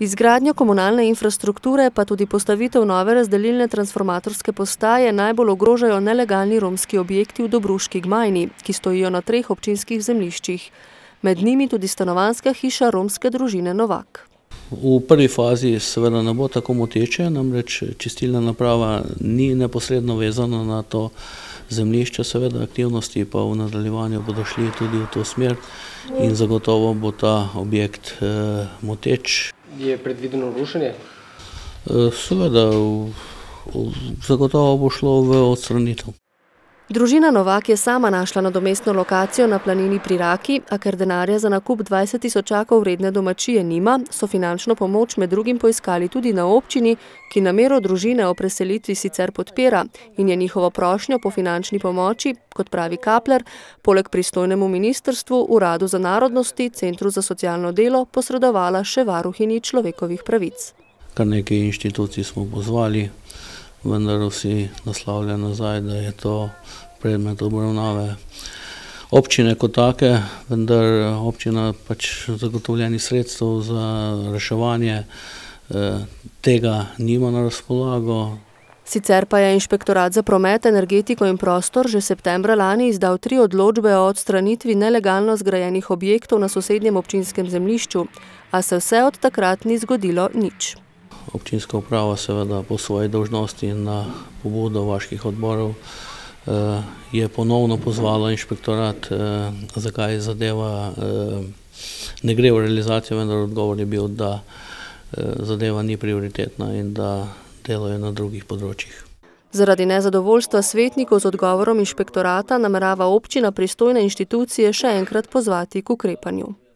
Izgradnjo komunalne infrastrukture pa tudi postavitev nove razdelilne transformatorske postaje najbolj ogrožajo nelegalni romski objekti v Dobruški gmajni, ki stojijo na treh občinskih zemliščih. Med njimi tudi stanovanska hiša romske družine Novak. V prvi fazi seveda ne bo tako moteče, namreč čistilna naprava ni neposredno vezana na to zemljišče, seveda aktivnosti pa v nadaljevanju bodo šli tudi v to smer in zagotovo bo ta objekt eh, moteč je predvideno rušenje? Eh, seveda, zagotovo bo šlo v odstranitev. Družina Novak je sama našla nadomestno lokacijo na planini pri Raki, a ker denarja za nakup 20 tisočakov vredne domačije nima, so finančno pomoč med drugim poiskali tudi na občini, ki namero družine o preselitvi sicer podpira in je njihovo prošnjo po finančni pomoči, kot pravi Kapler, poleg pristojnemu ministrstvu, Uradu za narodnosti, Centru za socialno delo, posredovala še varuhini človekovih pravic. Kar nekaj inštitucij smo pozvali, vendar vsi naslavljajo nazaj, da je to predmet obravnave občine kot take, vendar eh, občina pač zagotovljenih sredstev za reševanje eh, tega nima na razpolago. Sicer pa je Inšpektorat za promet, energetiko in prostor že septembra lani izdal tri odločbe o odstranitvi nelegalno zgrajenih objektov na sosednjem občinskem zemlišču, a se vse od takrat ni zgodilo nič občinska uprava seveda po svoji dožnosti in na pobudo vaških odborov eh, je ponovno pozvala inšpektorat, eh, zakaj zadeva eh, ne gre v realizacijo, vendar odgovor je bil, da zadeva ni prioritetna in da delo je na drugih področjih. Zaradi nezadovoljstva svetnikov z odgovorom inšpektorata namerava občina pristojne inštitucije še enkrat pozvati k ukrepanju.